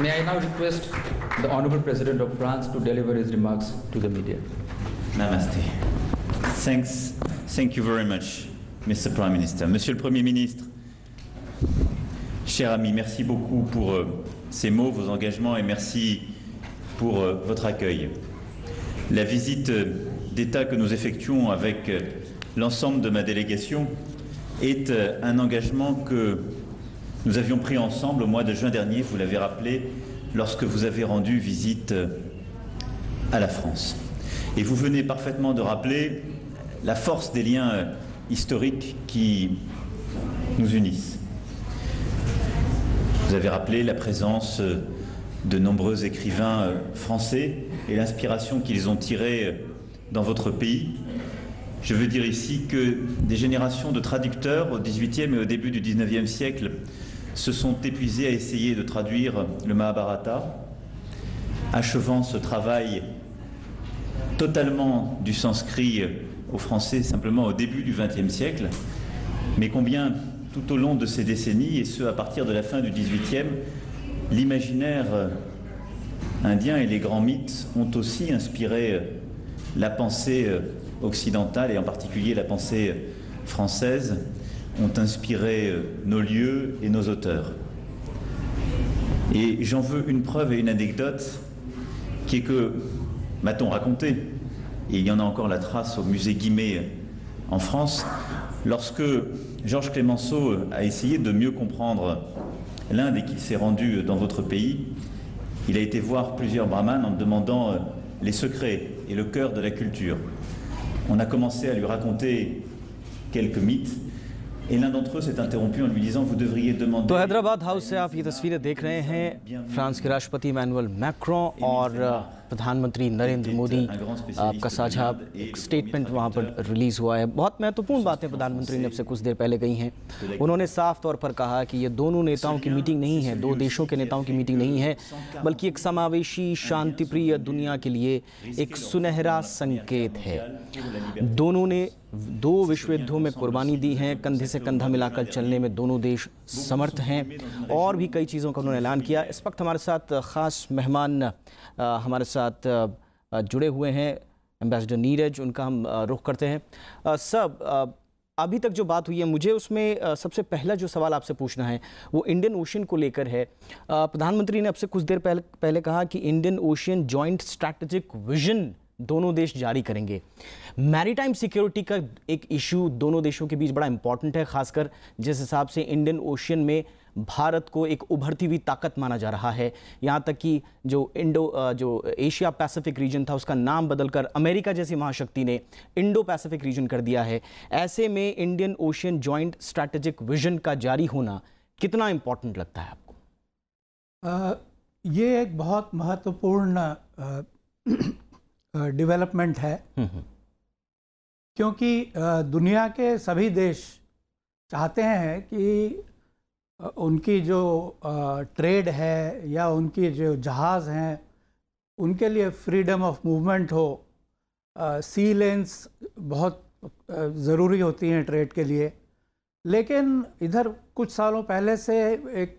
May I now request the Honorable President of France to deliver his remarks to the media. Namaste. Thanks. Thank you very much, Mr. Prime Minister. Monsieur le Premier ministre, cher ami, merci beaucoup pour euh, ces mots, vos engagements et merci pour euh, votre accueil. La visite euh, d'État que nous effectuons avec l'ensemble de ma délégation est un engagement que nous avions pris ensemble au mois de juin dernier, vous l'avez rappelé, lorsque vous avez rendu visite euh, à la France. Et vous venez parfaitement de rappeler la force des liens euh, historiques qui nous unissent. Vous avez rappelé la présence euh, de nombreux écrivains français et l'inspiration qu'ils ont tirée dans votre pays. Je veux dire ici que des générations de traducteurs au 18 XVIIIe et au début du 19e siècle se sont épuisés à essayer de traduire le Mahabharata, achevant ce travail totalement du sanskrit au français simplement au début du XXe siècle, mais combien tout au long de ces décennies, et ce à partir de la fin du XVIIIe, l'imaginaire indien et les grands mythes ont aussi inspiré la pensée occidentale et en particulier la pensée française ont inspiré euh, nos lieux et nos auteurs. Et j'en veux une preuve et une anecdote qui est que, m'a-t-on raconté, et il y en a encore la trace au musée Guimet euh, en France, lorsque Georges Clemenceau euh, a essayé de mieux comprendre l'Inde et qu'il s'est rendu dans votre pays, il a été voir plusieurs brahmanes en demandant les secrets et le cœur de la culture. On a commencé à lui raconter quelques mythes तो Hyderabad house से आप ये तस्वीरें देख रहे हैं France के राष्ट्रपति मैनुअल मैक्रों और प्रधानमंत्री नरेंद्र uh, मोदी आपका uh, साझा स्टेटमेंट वहाँ पर रिलीज़ हुआ है बहुत महत्वपूर्ण बातें प्रधानमंत्री ने अब से कुछ देर पहले कही हैं तो उन्होंने साफ तौर पर कहा कि ये दोनों नेताओं की मीटिंग नहीं है दो देशों के नेताओं की मीटिंग नहीं है बल्कि एक समावेशी शांतिप्रिय दुनिया के लिए एक सुनहरा संकेत है दोनों ने दो विश्व युद्धों में कुर्बानी दी है कंधे से कंधा मिलाकर चलने में दोनों देश समर्थ हैं और भी कई चीज़ों का उन्होंने ऐलान किया इस वक्त हमारे साथ ख़ास मेहमान हमारे साथ साथ जुड़े हुए हैं एम्बेसडर नीरज उनका हम रुख करते हैं सब अभी तक जो बात हुई है मुझे उसमें सबसे पहला जो सवाल आपसे पूछना है वो इंडियन ओशन को लेकर है प्रधानमंत्री ने अब से कुछ देर पहले पहले कहा कि Indian Ocean joint strategic vision दोनों देश जारी करेंगे मैरीटाइम सिक्योरिटी का एक इशू दोनों देशों के बीच बड़ा इंपॉर्टेंट है खासकर जिस हिसाब से इंडियन ओशियन में भारत को एक उभरती हुई ताकत माना जा रहा है यहाँ तक कि जो इंडो जो एशिया पैसिफिक रीजन था उसका नाम बदलकर अमेरिका जैसी महाशक्ति ने इंडो पैसिफिक रीजन कर दिया है ऐसे में Indian Ocean joint strategic vision का जारी होना कितना इम्पोर्टेंट लगता है आपको ये एक बहुत महत्वपूर्ण डेवलपमेंट है हम्म, हम्म। क्योंकि दुनिया के सभी देश चाहते हैं कि उनकी जो ट्रेड है या उनकी जो जहाज़ हैं उनके लिए फ्रीडम ऑफ मूवमेंट हो सी लेंस बहुत ज़रूरी होती हैं ट्रेड के लिए लेकिन इधर कुछ सालों पहले से एक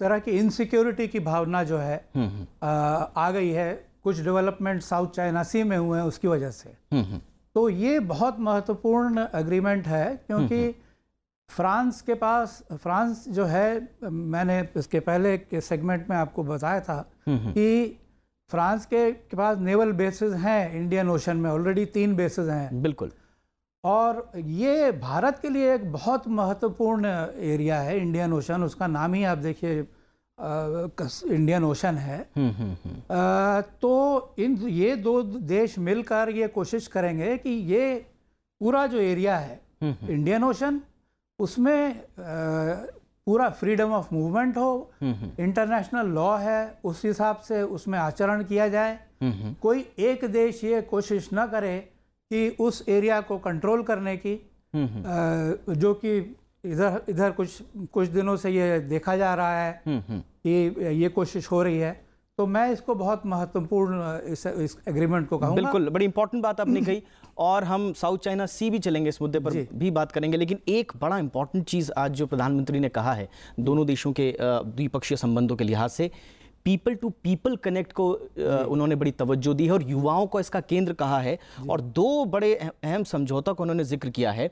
तरह की इनसिक्योरिटी की भावना जो है आ, हम्म, हम्म। आ गई है कुछ डेवलपमेंट साउथ चाइना सी में हुए हैं उसकी वजह से हम्म, तो ये बहुत महत्वपूर्ण एग्रीमेंट है क्योंकि फ्रांस के पास फ्रांस जो है मैंने इसके पहले के सेगमेंट में आपको बताया था हम्म, हम्म। कि फ्रांस के, के पास नेवल बेसिस हैं इंडियन ओशन में ऑलरेडी तीन बेसिस हैं बिल्कुल और ये भारत के लिए एक बहुत महत्वपूर्ण एरिया है इंडियन ओशन उसका नाम ही आप देखिए इंडियन ओशन है आ, हम्म, तो इन ये दो देश मिलकर ये कोशिश करेंगे कि ये पूरा जो एरिया है इंडियन ओशन उसमें पूरा फ्रीडम ऑफ मूवमेंट हो इंटरनेशनल हम्म, लॉ हम्म। है उस हिसाब से उसमें आचरण किया जाए हम्म, कोई एक देश ये कोशिश न करे कि उस एरिया को कंट्रोल करने की जो कि इधर इधर कुछ कुछ दिनों से ये देखा जा रहा है कि ये कोशिश हो रही है तो मैं इसको बहुत महत्वपूर्ण इस, इस एग्रीमेंट को कहूँगा बिल्कुल बड़ी इंपॉर्टेंट बात आपने कही और हम साउथ चाइना सी भी चलेंगे इस मुद्दे पर भी बात करेंगे लेकिन एक बड़ा इंपॉर्टेंट चीज़ आज जो प्रधानमंत्री ने कहा है दोनों देशों के द्विपक्षीय संबंधों के लिहाज से पीपल टू पीपल कनेक्ट को उन्होंने बड़ी तवज्जो दी है और युवाओं को इसका केंद्र कहा है और दो बड़े अहम समझौता को उन्होंने जिक्र किया है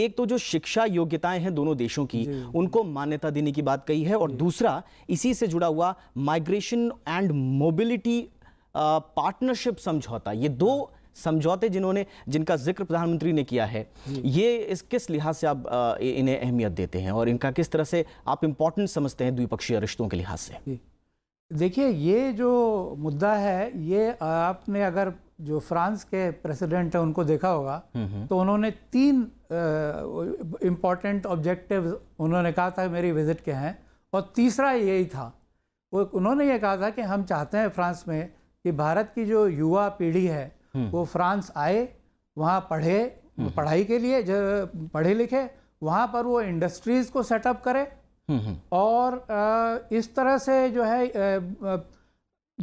एक तो जो शिक्षा योग्यताएं हैं दोनों देशों की उनको मान्यता देने की बात कही है और दूसरा इसी से जुड़ा हुआ माइग्रेशन एंड मोबिलिटी पार्टनरशिप समझौता ये दो हाँ। समझौते जिन्होंने जिनका जिक्र प्रधानमंत्री ने किया है ये इस किस लिहाज से आप इन्हें अहमियत देते हैं और इनका किस तरह से आप इम्पोर्टेंस समझते हैं द्विपक्षीय रिश्तों के लिहाज से देखिए ये जो मुद्दा है ये आपने अगर जो फ्रांस के प्रेसिडेंट हैं उनको देखा होगा हम्म, हम्म। तो उन्होंने तीन इम्पॉर्टेंट ऑब्जेक्टिव उन्होंने कहा था मेरी विजिट के हैं और तीसरा यही था वो उन्होंने ये कहा था कि हम चाहते हैं फ्रांस में कि भारत की जो युवा पीढ़ी है हम्म। वो फ्रांस आए वहाँ पढ़े पढ़ाई के लिए पढ़े लिखे वहाँ पर वो इंडस्ट्रीज़ को सेटअप करे हम्म, हम्म। और इस तरह से जो है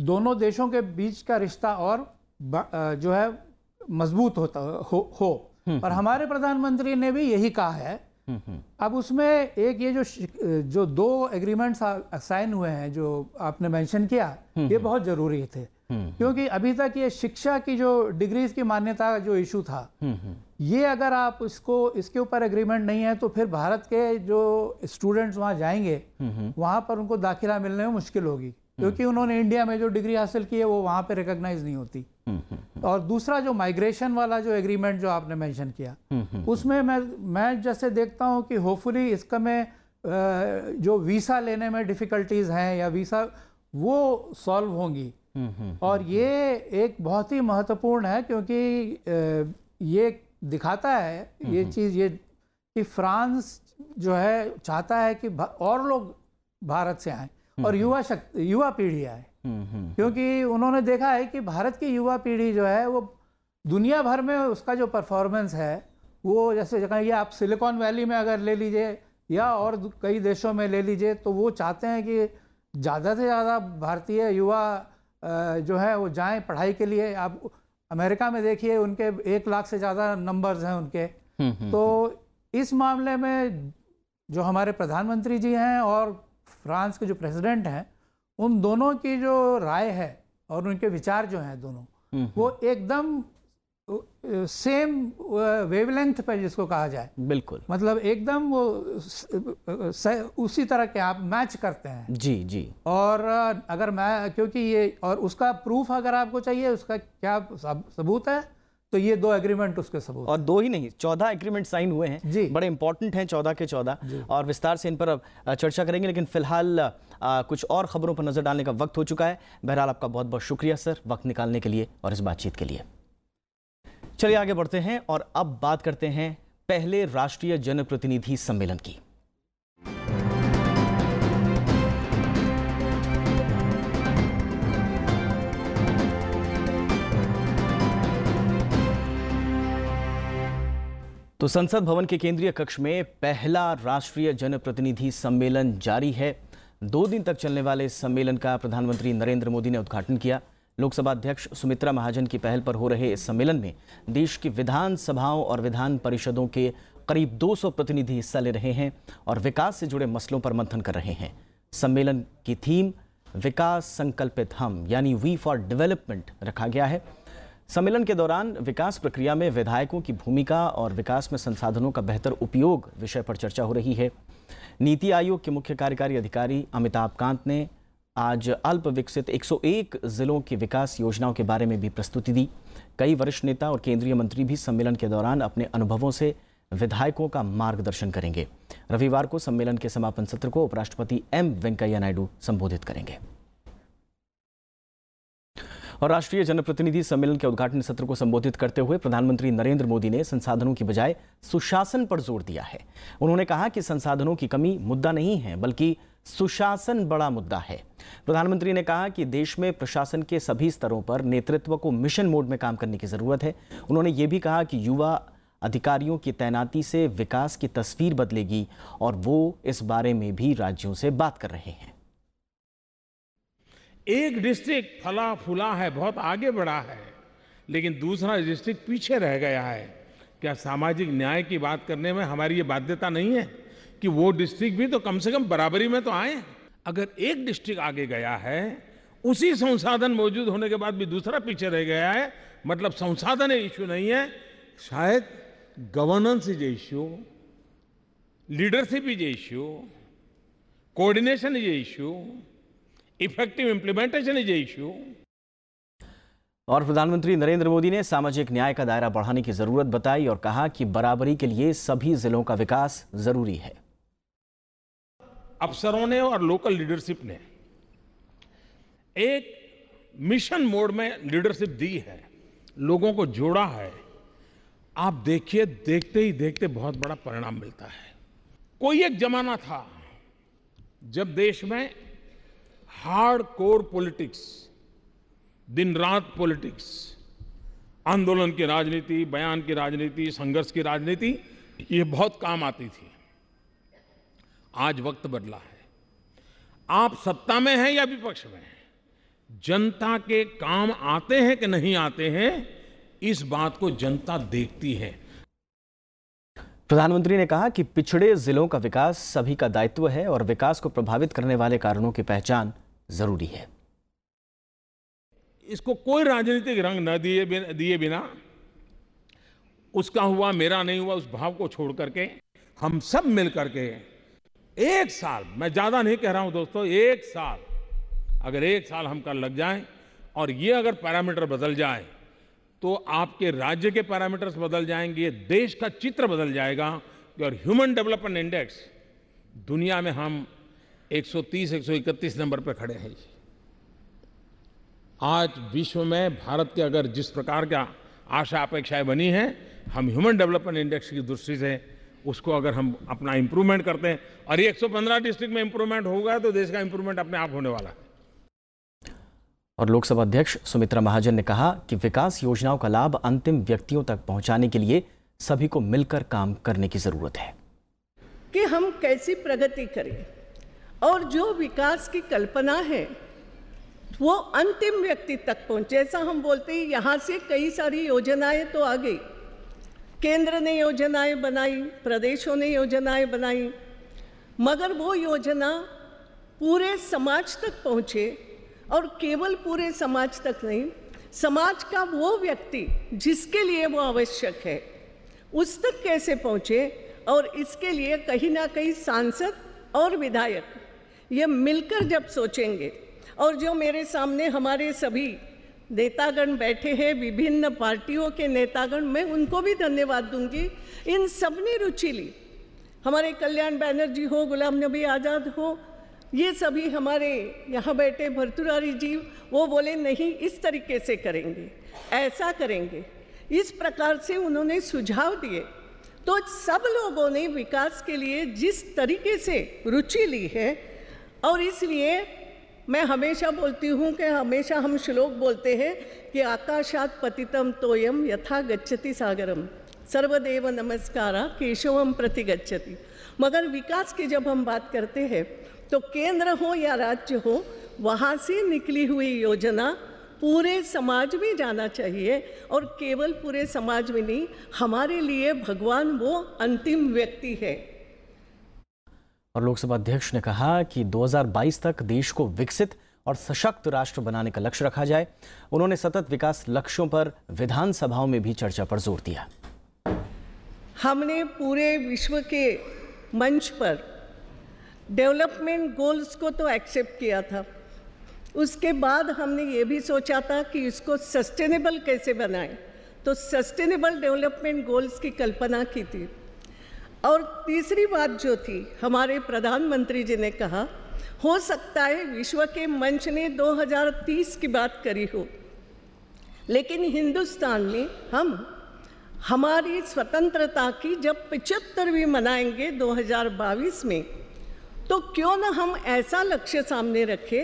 दोनों देशों के बीच का रिश्ता और जो है मजबूत होता हो, हो। और हम्म, हमारे प्रधानमंत्री ने भी यही कहा है अब उसमें एक ये जो जो दो एग्रीमेंट्स साइन हुए हैं जो आपने मेंशन किया ये बहुत जरूरी थे हम्म, हम्म। क्योंकि अभी तक ये शिक्षा की जो डिग्रीज की मान्यता जो इशू था हम्म, ये अगर आप इसको इसके ऊपर एग्रीमेंट नहीं है तो फिर भारत के जो स्टूडेंट्स वहाँ जाएंगे वहाँ पर उनको दाखिला मिलने में मुश्किल होगी क्योंकि उन्होंने इंडिया में जो डिग्री हासिल की है वो वहाँ पे रिकॉग्नाइज नहीं होती और दूसरा जो माइग्रेशन वाला जो एग्रीमेंट जो आपने मैंशन किया उसमें मैं मैं जैसे देखता हूँ कि होपफुली इसका में जो वीसा लेने में डिफ़िकल्टीज़ हैं या वीसा वो सॉल्व होंगी और ये एक बहुत ही महत्वपूर्ण है क्योंकि ये दिखाता है ये चीज़ ये कि फ्रांस जो है चाहता है कि और लोग भारत से आए और युवा शक्ति युवा पीढ़ी आए क्योंकि उन्होंने देखा है कि भारत की युवा पीढ़ी जो है वो दुनिया भर में उसका जो परफॉर्मेंस है वो जैसे ये आप सिलिकॉन वैली में अगर ले लीजिए या और कई देशों में ले लीजिए तो वो चाहते हैं कि ज़्यादा से ज़्यादा भारतीय युवा जो है वो जाएं पढ़ाई के लिए आप अमेरिका में देखिए उनके एक लाख से ज़्यादा नंबर्स हैं उनके हम्म, हम्म, तो हम्म। इस मामले में जो हमारे प्रधानमंत्री जी हैं और फ्रांस के जो प्रेसिडेंट हैं उन दोनों की जो राय है और उनके विचार जो हैं दोनों वो एकदम सेम वेवलेंथ पर जिसको कहा जाए बिल्कुल मतलब एकदम वो उसी तरह के आप मैच करते हैं जी जी और अगर मैं क्योंकि ये और उसका प्रूफ अगर आपको चाहिए उसका क्या सबूत है तो ये दो एग्रीमेंट उसके सबूत और दो ही नहीं चौदह एग्रीमेंट साइन हुए हैं जी बड़े इंपॉर्टेंट हैं चौदह के चौदह और विस्तार से इन पर अब चर्चा करेंगे लेकिन फिलहाल कुछ और खबरों पर नजर डालने का वक्त हो चुका है बहरहाल आपका बहुत बहुत शुक्रिया सर वक्त निकालने के लिए और इस बातचीत के लिए चलिए आगे बढ़ते हैं और अब बात करते हैं पहले राष्ट्रीय जनप्रतिनिधि सम्मेलन की तो संसद भवन के केंद्रीय कक्ष में पहला राष्ट्रीय जनप्रतिनिधि सम्मेलन जारी है दो दिन तक चलने वाले सम्मेलन का प्रधानमंत्री नरेंद्र मोदी ने उद्घाटन किया लोकसभा अध्यक्ष सुमित्रा महाजन की पहल पर हो रहे इस सम्मेलन में देश की विधानसभाओं और विधान परिषदों के करीब 200 प्रतिनिधि हिस्सा ले रहे हैं और विकास से जुड़े मसलों पर मंथन कर रहे हैं सम्मेलन की थीम विकास संकल्पित हम यानी वी फॉर डेवलपमेंट रखा गया है सम्मेलन के दौरान विकास प्रक्रिया में विधायकों की भूमिका और विकास में संसाधनों का बेहतर उपयोग विषय पर चर्चा हो रही है नीति आयोग के मुख्य कार्यकारी अधिकारी अमिताभ कांत ने आज अल्प विकसित 101 जिलों की विकास योजनाओं के बारे में भी प्रस्तुति दी कई वरिष्ठ नेता और केंद्रीय मंत्री भी सम्मेलन के दौरान अपने अनुभवों से विधायकों का मार्गदर्शन करेंगे रविवार को सम्मेलन के समापन सत्र को उपराष्ट्रपति एम वेंकैया नायडू संबोधित करेंगे और राष्ट्रीय जनप्रतिनिधि सम्मेलन के उद्घाटन सत्र को संबोधित करते हुए प्रधानमंत्री नरेंद्र मोदी ने संसाधनों की बजाय सुशासन पर जोर दिया है उन्होंने कहा कि संसाधनों की कमी मुद्दा नहीं है बल्कि सुशासन बड़ा मुद्दा है प्रधानमंत्री ने कहा कि देश में प्रशासन के सभी स्तरों पर नेतृत्व को मिशन मोड में काम करने की ज़रूरत है उन्होंने ये भी कहा कि युवा अधिकारियों की तैनाती से विकास की तस्वीर बदलेगी और वो इस बारे में भी राज्यों से बात कर रहे हैं एक डिस्ट्रिक्ट फला फुला है बहुत आगे बढ़ा है लेकिन दूसरा डिस्ट्रिक्ट पीछे रह गया है क्या सामाजिक न्याय की बात करने में हमारी ये बाध्यता नहीं है कि वो डिस्ट्रिक्ट भी तो कम से कम बराबरी में तो आए अगर एक डिस्ट्रिक्ट आगे गया है उसी संसाधन मौजूद होने के बाद भी दूसरा पीछे रह गया है मतलब संसाधन इश्यू नहीं है शायद governance is issue leadership is issue coordination is issue effective implementation is issue और प्रधानमंत्री नरेंद्र मोदी ने सामाजिक न्याय का दायरा बढ़ाने की जरूरत बताई और कहा कि बराबरी के लिए सभी जिलों का विकास जरूरी है अफसरों ने और लोकल लीडरशिप ने एक मिशन मोड में लीडरशिप दी है लोगों को जोड़ा है आप देखिए देखते ही देखते बहुत बड़ा परिणाम मिलता है कोई एक जमाना था जब देश में हार्ड कोर पॉलिटिक्स दिन रात पॉलिटिक्स आंदोलन की राजनीति बयान की राजनीति संघर्ष की राजनीति ये बहुत काम आती थी आज वक्त बदला है आप सत्ता में हैं या विपक्ष में हैं जनता के काम आते हैं कि नहीं आते हैं इस बात को जनता देखती है प्रधानमंत्री ने कहा कि पिछड़े जिलों का विकास सभी का दायित्व है और विकास को प्रभावित करने वाले कारणों की पहचान जरूरी है इसको कोई राजनीतिक रंग न दिए दिए बिना उसका हुआ मेरा नहीं हुआ उस भाव को छोड़ करके हम सब मिलकर के एक साल मैं ज़्यादा नहीं कह रहा हूं दोस्तों एक साल अगर एक साल हम कर लग जाए और ये अगर पैरामीटर बदल जाए तो आपके राज्य के पैरामीटर्स बदल जाएंगे देश का चित्र बदल जाएगा और ह्यूमन डेवलपमेंट इंडेक्स दुनिया में हम 130 131 नंबर पर खड़े हैं आज विश्व में भारत के अगर जिस प्रकार का आशा अपेक्षाएं बनी हैं हम ह्यूमन डेवलपमेंट इंडेक्स की दृष्टि से उसको अगर हम अपना इंप्रूवमेंट करते हैं और ये 115 डिस्ट्रिक्ट में इंप्रूवमेंट होगा तो देश का इंप्रूवमेंट अपने आप होने वाला है और लोकसभा अध्यक्ष सुमित्रा महाजन ने कहा कि विकास योजनाओं का लाभ अंतिम व्यक्तियों तक पहुंचाने के लिए सभी को मिलकर काम करने की जरूरत है कि हम कैसी प्रगति करें और जो विकास की कल्पना है वो अंतिम व्यक्ति तक पहुंचे ऐसा हम बोलते हैं यहाँ से कई सारी योजनाएं तो आ गई केंद्र ने योजनाएं बनाई प्रदेशों ने योजनाएं बनाई मगर वो योजना पूरे समाज तक पहुँचे और केवल पूरे समाज तक नहीं समाज का वो व्यक्ति जिसके लिए वो आवश्यक है उस तक कैसे पहुँचे और इसके लिए कहीं ना कहीं सांसद और विधायक ये मिलकर जब सोचेंगे और जो मेरे सामने हमारे सभी नेतागण बैठे हैं विभिन्न पार्टियों के नेतागण मैं उनको भी धन्यवाद दूंगी इन सब ने रुचि ली हमारे कल्याण बैनर्जी हो गुलाम नबी आज़ाद हो ये सभी हमारे यहाँ बैठे भरतुरारी जी वो बोले नहीं इस तरीके से करेंगे ऐसा करेंगे इस प्रकार से उन्होंने सुझाव दिए तो सब लोगों ने विकास के लिए जिस तरीके से रुचि ली है और इसलिए मैं हमेशा बोलती हूँ कि हमेशा हम श्लोक बोलते हैं कि आकाशात पतितम तोयम यथा गच्छति सागरम सर्वदेव नमस्कार केशवम प्रति गच्छति मगर विकास की जब हम बात करते हैं तो केंद्र हो या राज्य हो वहाँ से निकली हुई योजना पूरे समाज में जाना चाहिए और केवल पूरे समाज में नहीं हमारे लिए भगवान वो अंतिम व्यक्ति है और लोकसभा अध्यक्ष ने कहा कि 2022 तक देश को विकसित और सशक्त राष्ट्र बनाने का लक्ष्य रखा जाए उन्होंने सतत विकास लक्ष्यों पर विधानसभाओं में भी चर्चा पर जोर दिया हमने पूरे विश्व के मंच पर डेवलपमेंट गोल्स को तो एक्सेप्ट किया था उसके बाद हमने ये भी सोचा था कि इसको सस्टेनेबल कैसे बनाएं तो सस्टेनेबल डेवलपमेंट गोल्स की कल्पना की थी और तीसरी बात जो थी हमारे प्रधानमंत्री जी ने कहा हो सकता है विश्व के मंच ने 2030 की बात करी हो लेकिन हिंदुस्तान में हम हमारी स्वतंत्रता की जब पिचहत्तरवीं मनाएंगे 2022 में तो क्यों ना हम ऐसा लक्ष्य सामने रखें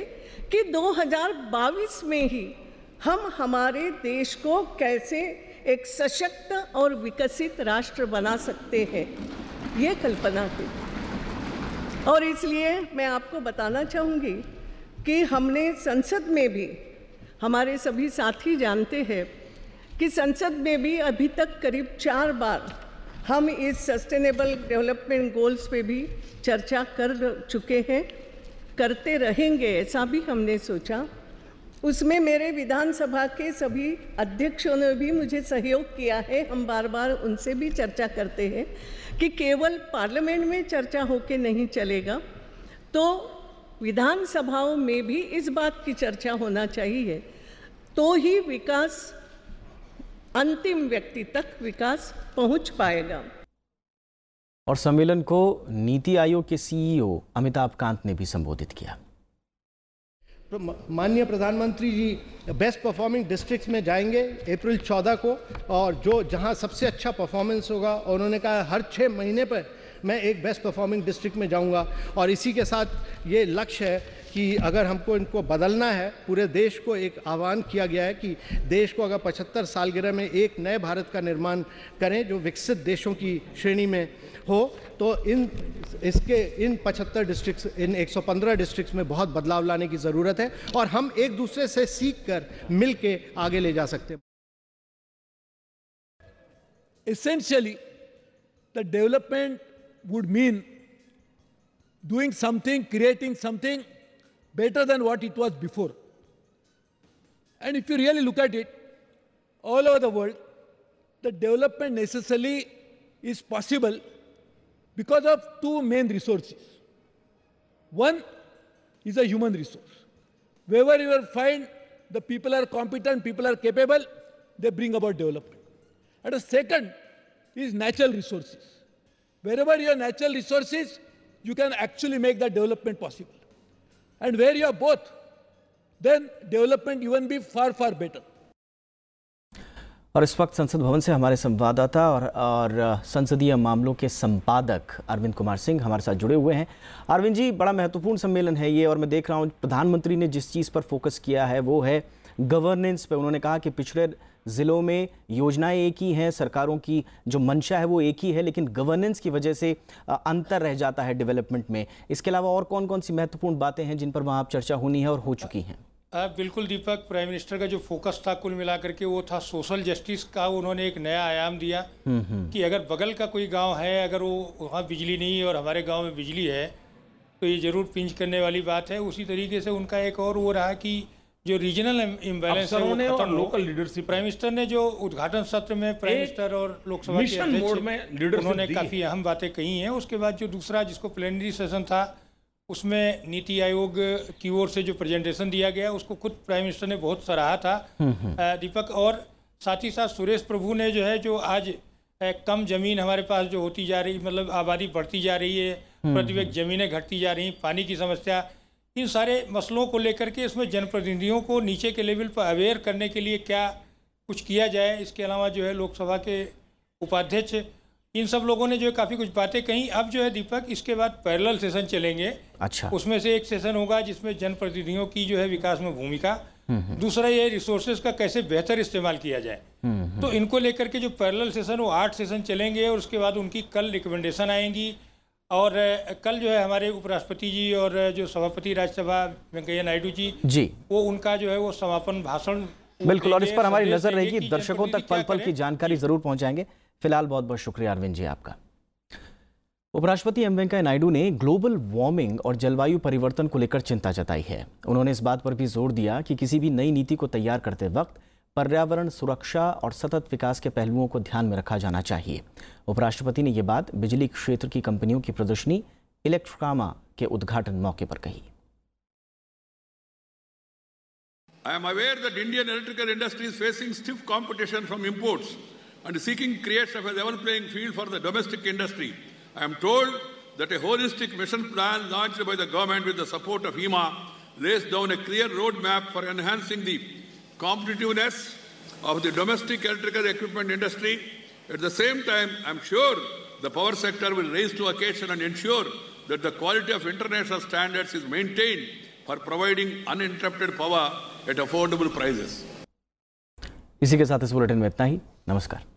कि 2022 में ही हम हमारे देश को कैसे एक सशक्त और विकसित राष्ट्र बना सकते हैं ये कल्पना थी और इसलिए मैं आपको बताना चाहूँगी कि हमने संसद में भी हमारे सभी साथी जानते हैं कि संसद में भी अभी तक करीब चार बार हम इस सस्टेनेबल डेवलपमेंट गोल्स पे भी चर्चा कर चुके हैं करते रहेंगे ऐसा भी हमने सोचा उसमें मेरे विधानसभा के सभी अध्यक्षों ने भी मुझे सहयोग किया है हम बार बार उनसे भी चर्चा करते हैं कि केवल पार्लियामेंट में चर्चा होके नहीं चलेगा तो विधानसभाओं में भी इस बात की चर्चा होना चाहिए तो ही विकास अंतिम व्यक्ति तक विकास पहुंच पाएगा और सम्मेलन को नीति आयोग के सीईओ e अमिताभ कांत ने भी संबोधित किया तो माननीय प्रधानमंत्री जी बेस्ट परफॉर्मिंग डिस्ट्रिक्ट्स में जाएंगे अप्रैल चौदह को और जो जहां सबसे अच्छा परफॉर्मेंस होगा और उन्होंने कहा हर छः महीने पर मैं एक बेस्ट परफॉर्मिंग डिस्ट्रिक्ट में जाऊंगा और इसी के साथ ये लक्ष्य है कि अगर हमको इनको बदलना है पूरे देश को एक आह्वान किया गया है कि देश को अगर पचहत्तर सालगिरह में एक नए भारत का निर्माण करें जो विकसित देशों की श्रेणी में हो तो इन इसके इन 75 डिस्ट्रिक्ट इन 115 डिस्ट्रिक्ट्स में बहुत बदलाव लाने की ज़रूरत है और हम एक दूसरे से सीख सीखकर मिलके आगे ले जा सकते हैं essentially the development would mean doing something creating something better than what it was before and if you really look at it all over the world the development necessary is possible because of two main resources. One is a human resource. Wherever you will find the people are competent, people are capable, they bring about development. And the second is natural resources. Wherever you have natural resources, you can actually make that development possible. And where you have both, then development even be far, far better. और इस वक्त संसद भवन से हमारे संवाददाता और और संसदीय मामलों के संपादक अरविंद कुमार सिंह हमारे साथ जुड़े हुए हैं अरविंद जी बड़ा महत्वपूर्ण सम्मेलन है ये और मैं देख रहा हूँ प्रधानमंत्री ने जिस चीज़ पर फोकस किया है वो है गवर्नेंस पे उन्होंने कहा कि पिछड़े ज़िलों में योजनाएं एक ही हैं सरकारों की जो मंशा है वो एक ही है लेकिन गवर्नेंस की वजह से अंतर रह जाता है डेवलपमेंट में इसके अलावा और कौन कौन सी महत्वपूर्ण बातें हैं जिन पर वहाँ आप चर्चा होनी है और हो चुकी हैं बिल्कुल दीपक प्राइम मिनिस्टर का जो फोकस था कुल मिलाकर के वो था सोशल जस्टिस का उन्होंने एक नया आयाम दिया हम्म, हम्म। कि अगर बगल का कोई गांव है अगर वो वहाँ बिजली नहीं है और हमारे गांव में बिजली है तो ये ज़रूर पिंच करने वाली बात है उसी तरीके से उनका एक और वो रहा कि जो regional imbalance local leadership prime minister ने जो उद्घाटन सत्र में प्राइम मिनिस्टर और लोकसभा उन्होंने काफ़ी अहम बातें कही हैं उसके बाद जो दूसरा जिसको प्लेनरी सेशन था उसमें नीति आयोग की ओर से जो प्रेजेंटेशन दिया गया उसको खुद प्राइम मिनिस्टर ने बहुत सराहा था हम्म, हम्म। दीपक और साथ ही साथ सुरेश प्रभु ने जो है जो आज कम जमीन हमारे पास जो होती जा रही मतलब आबादी बढ़ती जा रही है हम्म, प्रतिवेक जमीनें घटती जा रही पानी की समस्या इन सारे मसलों को लेकर के इसमें जनप्रतिनिधियों को नीचे के लेवल पर अवेयर करने के लिए क्या कुछ किया जाए इसके अलावा जो है लोकसभा के उपाध्यक्ष इन सब लोगों ने जो है काफ़ी कुछ बातें कही अब जो है दीपक इसके बाद पैरेलल सेशन चलेंगे अच्छा उसमें से एक सेशन होगा जिसमें जनप्रतिनिधियों की जो है विकास में भूमिका हम्म, हम्म। दूसरा ये रिसोर्सेज का कैसे बेहतर इस्तेमाल किया जाए हम्म, तो इनको लेकर के जो पैरेलल सेशन वो आठ सेशन चलेंगे और उसके बाद उनकी कल रिकमेंडेशन आएंगी और कल जो है हमारे उपराष्ट्रपति जी और जो सभापति राज्यसभा वेंकैया नायडू जी जी वो उनका जो है वो समापन भाषण बिल्कुल और इस पर हमारी नजर रहेगी दर्शकों तक पल पल की जानकारी जरूर पहुंचाएंगे फिलहाल बहुत बहुत शुक्रिया अरविंद जी आपका उपराष्ट्रपति एम वेंकैया नायडू ने ग्लोबल वार्मिंग और जलवायु परिवर्तन को लेकर चिंता जताई है उन्होंने इस बात पर भी जोर दिया कि किसी भी नई नीति को तैयार करते वक्त पर्यावरण सुरक्षा और सतत विकास के पहलुओं को ध्यान में रखा जाना चाहिए उपराष्ट्रपति ने यह बात बिजली क्षेत्र की कंपनियों की प्रदर्शनी इलेक्ट्रामा के उद्घाटन मौके पर कही I am aware that Indian electrical industry is facing stiff competition from imports and seeking creation of a level playing field for the domestic industry. I am told that a holistic mission plan launched by the government with the support of EMA lays down a clear roadmap for enhancing the competitiveness of the domestic electrical equipment industry. At the same time, I am sure the power sector will raise to occasion and ensure that the quality of international standards is maintained for providing uninterrupted power at affordable prices. इसी के साथ इस bulletin में इतना ही नमस्कार